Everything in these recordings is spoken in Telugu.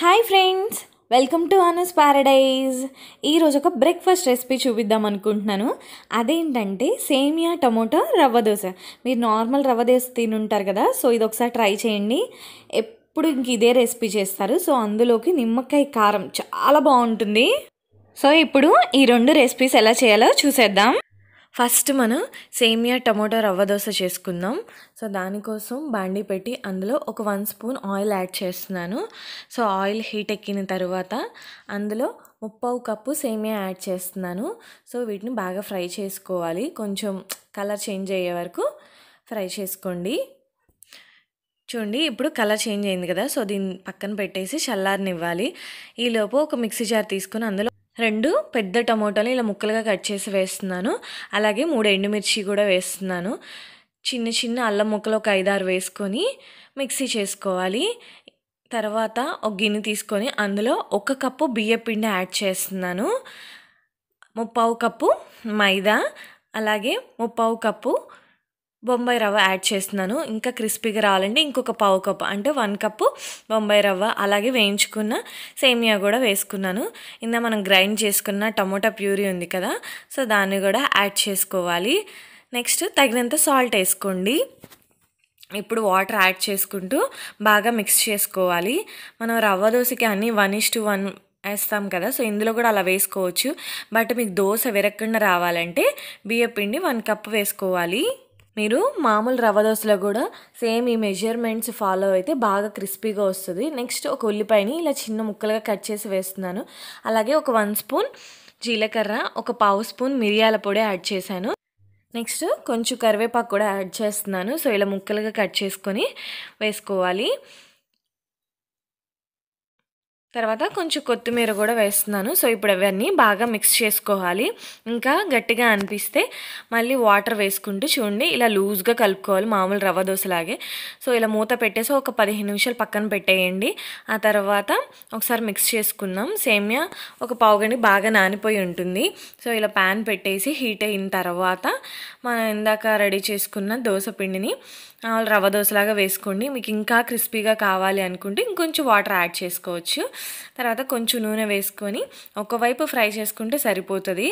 hi friends welcome to Anu's paradise ఈరోజు ఒక బ్రేక్ఫాస్ట్ రెసిపీ చూపిద్దాం అనుకుంటున్నాను అదేంటంటే సేమియా టమోటో రవ్వ దోశ మీరు నార్మల్ రవ్వ దోశ తినుంటారు కదా సో ఇది ఒకసారి ట్రై చేయండి ఎప్పుడు ఇంక ఇదే రెసిపీ చేస్తారు సో అందులోకి నిమ్మకాయ కారం చాలా బాగుంటుంది సో ఇప్పుడు ఈ రెండు రెసిపీస్ ఎలా చేయాలో చూసేద్దాం ఫస్ట్ మనం సేమియా టమోటా రవ్వ దోశ చేసుకుందాం సో దానికోసం బాండీ పెట్టి అందులో ఒక వన్ స్పూన్ ఆయిల్ యాడ్ చేస్తున్నాను సో ఆయిల్ హీట్ ఎక్కిన తర్వాత అందులో ముప్పావు కప్పు సేమియా యాడ్ చేస్తున్నాను సో వీటిని బాగా ఫ్రై చేసుకోవాలి కొంచెం కలర్ చేంజ్ అయ్యే వరకు ఫ్రై చేసుకోండి చూడండి ఇప్పుడు కలర్ చేంజ్ అయింది కదా సో దీన్ని పక్కన పెట్టేసి చల్లారనివ్వాలి ఈలోపు ఒక మిక్సీ జార్ తీసుకుని అందులో రెండు పెద్ద టమోటాలు ఇలా ముక్కలుగా కట్ చేసి వేస్తున్నాను అలాగే మూడు ఎండుమిర్చి కూడా వేస్తున్నాను చిన్న చిన్న అల్లం ముక్కలు ఒక ఐదారు వేసుకొని మిక్సీ చేసుకోవాలి తర్వాత ఒక గిన్నె తీసుకొని అందులో ఒక కప్పు బియ్యపిండి యాడ్ చేస్తున్నాను ముప్పావు కప్పు మైదా అలాగే ముప్పావు కప్పు బొంబాయి రవ్వ యాడ్ చేస్తున్నాను ఇంకా క్రిస్పీగా రావాలంటే ఇంకొక పావు కప్పు అంటే వన్ కప్పు బొంబాయి రవ్వ అలాగే వేయించుకున్న సేమియా కూడా వేసుకున్నాను ఇందా మనం గ్రైండ్ చేసుకున్న టమోటా ప్యూరీ ఉంది కదా సో దాన్ని కూడా యాడ్ చేసుకోవాలి నెక్స్ట్ తగినంత సాల్ట్ వేసుకోండి ఇప్పుడు వాటర్ యాడ్ చేసుకుంటూ బాగా మిక్స్ చేసుకోవాలి మనం రవ్వ దోశకి అన్నీ వన్ ఇస్ టు వన్ వేస్తాం కదా సో ఇందులో కూడా అలా వేసుకోవచ్చు బట్ మీకు దోశ విరక్కుండా రావాలంటే బియ్య పిండి వన్ కప్ వేసుకోవాలి మీరు మామూలు రవ్వ దోశలో కూడా సేమ్ ఈ మెజర్మెంట్స్ ఫాలో అయితే బాగా క్రిస్పీగా వస్తుంది నెక్స్ట్ ఒక ఉల్లిపాయని ఇలా చిన్న ముక్కలుగా కట్ చేసి వేస్తున్నాను అలాగే ఒక వన్ స్పూన్ జీలకర్ర ఒక పావు స్పూన్ మిరియాల పొడి యాడ్ చేశాను నెక్స్ట్ కొంచెం కరివేపాకు కూడా యాడ్ చేస్తున్నాను సో ఇలా ముక్కలుగా కట్ చేసుకొని వేసుకోవాలి తర్వాత కొంచెం కొత్తిమీర కూడా వేస్తున్నాను సో ఇప్పుడు అవన్నీ బాగా మిక్స్ చేసుకోవాలి ఇంకా గట్టిగా అనిపిస్తే మళ్ళీ వాటర్ వేసుకుంటూ చూడండి ఇలా లూజ్గా కలుపుకోవాలి మామూలు రవ్వ దోశలాగే సో ఇలా మూత పెట్టేసి ఒక పదిహేను నిమిషాలు పక్కన పెట్టేయండి ఆ తర్వాత ఒకసారి మిక్స్ చేసుకుందాం సేమియా ఒక పావు గంట బాగా నానిపోయి ఉంటుంది సో ఇలా ప్యాన్ పెట్టేసి హీట్ అయిన తర్వాత మనం ఇందాక రెడీ చేసుకున్న దోశ పిండిని రవ్వ దోశలాగా వేసుకోండి మీకు ఇంకా క్రిస్పీగా కావాలి అనుకుంటే ఇంకొంచెం వాటర్ యాడ్ చేసుకోవచ్చు తర్వాత కొంచెం నూనె వేసుకొని ఒకవైపు ఫ్రై చేసుకుంటే సరిపోతుంది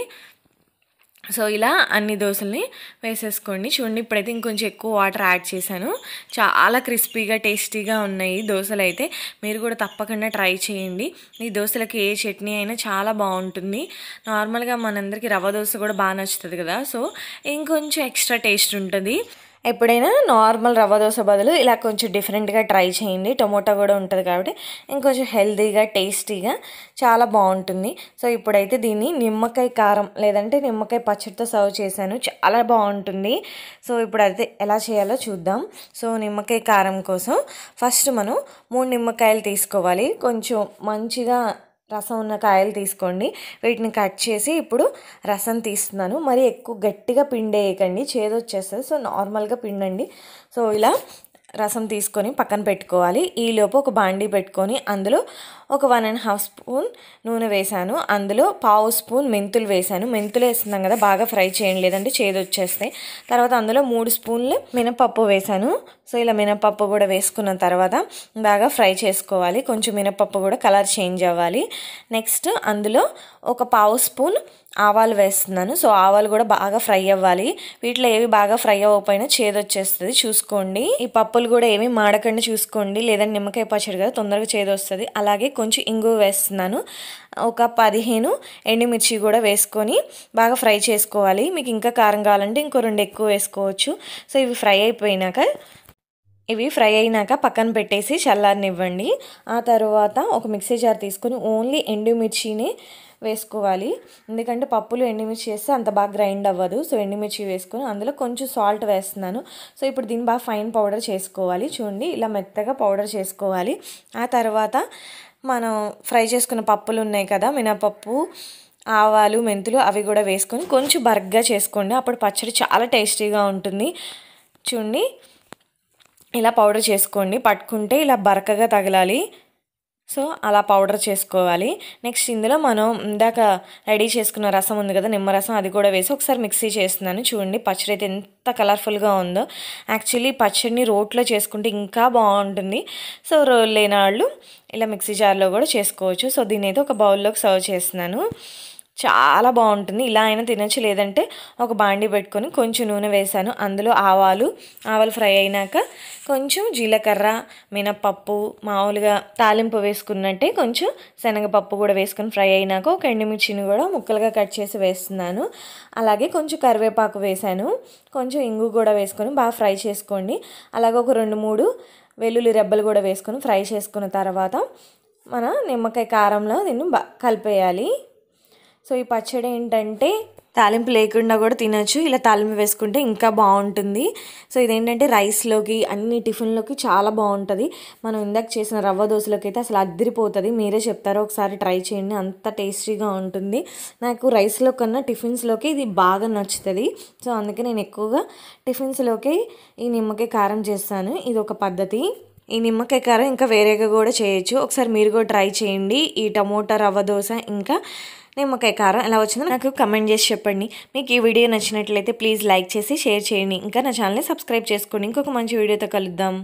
సో ఇలా అన్ని దోశల్ని వేసేసుకోండి చూడండి ఇప్పుడైతే ఇంకొంచెం ఎక్కువ వాటర్ యాడ్ చేశాను చాలా క్రిస్పీగా టేస్టీగా ఉన్నాయి దోశలు అయితే మీరు కూడా తప్పకుండా ట్రై చేయండి ఈ దోశలకి ఏ చట్నీ అయినా చాలా బాగుంటుంది నార్మల్గా మనందరికీ రవ్వ దోశ కూడా బాగా నచ్చుతుంది కదా సో ఇంకొంచెం ఎక్స్ట్రా టేస్ట్ ఉంటుంది ఎప్పుడైనా నార్మల్ రవ్వ దోశ బదులు ఇలా కొంచెం డిఫరెంట్గా ట్రై చేయండి టమోటా కూడా ఉంటుంది కాబట్టి ఇంకొంచెం హెల్దీగా టేస్టీగా చాలా బాగుంటుంది సో ఇప్పుడైతే దీన్ని నిమ్మకాయ కారం లేదంటే నిమ్మకాయ పచ్చడితో సర్వ్ చేశాను చాలా బాగుంటుంది సో ఇప్పుడైతే ఎలా చేయాలో చూద్దాం సో నిమ్మకాయ కారం కోసం ఫస్ట్ మనం మూడు నిమ్మకాయలు తీసుకోవాలి కొంచెం మంచిగా రసం ఉన్న కాయలు తీసుకోండి వీటిని కట్ చేసి ఇప్పుడు రసం తీస్తున్నాను మరి ఎక్కువ గట్టిగా పిండేయకండి వచ్చేస్తుంది సో నార్మల్గా పిండండి సో ఇలా రసం తీసుకొని పక్కన పెట్టుకోవాలి ఈలోపు ఒక బాండీ పెట్టుకొని అందులో ఒక వన్ అండ్ హాఫ్ స్పూన్ నూనె వేశాను అందులో పావు స్పూన్ మెంతులు వేశాను మెంతులు వేస్తున్నాం కదా బాగా ఫ్రై చేయండి లేదంటే చేదు వచ్చేస్తాయి తర్వాత అందులో మూడు స్పూన్లు మినపప్పు వేశాను సో ఇలా మినపప్పు కూడా వేసుకున్న తర్వాత బాగా ఫ్రై చేసుకోవాలి కొంచెం మినపప్పు కూడా కలర్ చేంజ్ అవ్వాలి నెక్స్ట్ అందులో ఒక పావు స్పూన్ ఆవాలు వేస్తున్నాను సో ఆవాలు కూడా బాగా ఫ్రై అవ్వాలి వీటిలో ఏవి బాగా ఫ్రై అవ్వకపోయినా చేదొచ్చేస్తుంది చూసుకోండి ఈ పప్పులు కూడా ఏమి మాడకండి చూసుకోండి లేదంటే నిమ్మకాయ పచ్చడి కదా తొందరగా చేదొస్తుంది అలాగే కొంచెం ఇంగువ వేస్తున్నాను ఒక పదిహేను ఎండుమిర్చి కూడా వేసుకొని బాగా ఫ్రై చేసుకోవాలి మీకు ఇంకా కారం కావాలంటే ఇంకో రెండు ఎక్కువ వేసుకోవచ్చు సో ఇవి ఫ్రై అయిపోయినాక ఇవి ఫ్రై అయినాక పక్కన పెట్టేసి చల్లారనివ్వండి ఆ తర్వాత ఒక మిక్సీ జార్ తీసుకొని ఓన్లీ ఎండుమిర్చిని వేసుకోవాలి ఎందుకంటే పప్పులు ఎండుమిర్చి వేస్తే అంత బాగా గ్రైండ్ అవ్వదు సో ఎండుమిర్చి వేసుకొని అందులో కొంచెం సాల్ట్ వేస్తున్నాను సో ఇప్పుడు దీన్ని బాగా ఫైన్ పౌడర్ చేసుకోవాలి చూడండి ఇలా మెత్తగా పౌడర్ చేసుకోవాలి ఆ తర్వాత మనం ఫ్రై చేసుకున్న పప్పులు ఉన్నాయి కదా మినపప్పు ఆవాలు మెంతులు అవి కూడా వేసుకొని కొంచెం బర్గ్గా చేసుకోండి అప్పుడు పచ్చడి చాలా టేస్టీగా ఉంటుంది చూడండి ఇలా పౌడర్ చేసుకోండి పట్టుకుంటే ఇలా బరకగా తగలాలి సో అలా పౌడర్ చేసుకోవాలి నెక్స్ట్ ఇందులో మనం ఇందాక రెడీ చేసుకున్న రసం ఉంది కదా నిమ్మరసం అది కూడా వేసి ఒకసారి మిక్సీ చేస్తున్నాను చూడండి పచ్చడి అయితే ఎంత కలర్ఫుల్గా ఉందో యాక్చువల్లీ పచ్చడిని రోట్లో చేసుకుంటే ఇంకా బాగుంటుంది సో రోల్ లేని ఇలా మిక్సీ జార్లో కూడా చేసుకోవచ్చు సో దీని అయితే ఒక బౌల్లోకి సర్వ్ చేస్తున్నాను చాలా బాగుంటుంది ఇలా అయినా తినచ్చు లేదంటే ఒక బాండి పెట్టుకొని కొంచెం నూనె వేశాను అందులో ఆవాలు ఆవాలు ఫ్రై అయినాక కొంచెం జీలకర్ర మినప్పప్పు మామూలుగా తాలింపు వేసుకున్నట్టే కొంచెం శనగపప్పు కూడా వేసుకొని ఫ్రై అయినాక ఒక ఎండుమిర్చిని కూడా ముక్కలుగా కట్ చేసి వేస్తున్నాను అలాగే కొంచెం కరివేపాకు వేశాను కొంచెం ఇంగు కూడా వేసుకొని బాగా ఫ్రై చేసుకోండి అలాగే ఒక రెండు మూడు వెల్లుల్లి రెబ్బలు కూడా వేసుకొని ఫ్రై చేసుకున్న తర్వాత మన నిమ్మకాయ కారంలో దీన్ని బా కలిపేయాలి సో ఈ పచ్చడి ఏంటంటే తాలింపు లేకుండా కూడా తినచ్చు ఇలా తాలింపు వేసుకుంటే ఇంకా బాగుంటుంది సో ఇదేంటంటే రైస్లోకి అన్ని టిఫిన్లోకి చాలా బాగుంటుంది మనం ఇందాక చేసిన రవ్వ దోశలోకి అయితే అసలు అద్దరిపోతుంది మీరే చెప్తారో ఒకసారి ట్రై చేయండి అంత టేస్టీగా ఉంటుంది నాకు రైస్లో కన్నా టిఫిన్స్లోకి ఇది బాగా నచ్చుతుంది సో అందుకే నేను ఎక్కువగా టిఫిన్స్లోకి ఈ నిమ్మకాయ కారం చేస్తాను ఇది ఒక పద్ధతి ఈ నిమ్మకాయ కారం ఇంకా వేరేగా కూడా చేయొచ్చు ఒకసారి మీరు కూడా ట్రై చేయండి ఈ టమోటా రవ్వ దోశ ఇంకా నేను ఒక కారం ఎలా వచ్చిందో నాకు కమెంట్ చేసి చెప్పండి మీకు ఈ వీడియో నచ్చినట్లయితే ప్లీజ్ లైక్ చేసి షేర్ చేయండి ఇంకా నా ఛానల్ని సబ్స్క్రైబ్ చేసుకోండి ఇంకొక మంచి వీడియోతో కలుద్దాం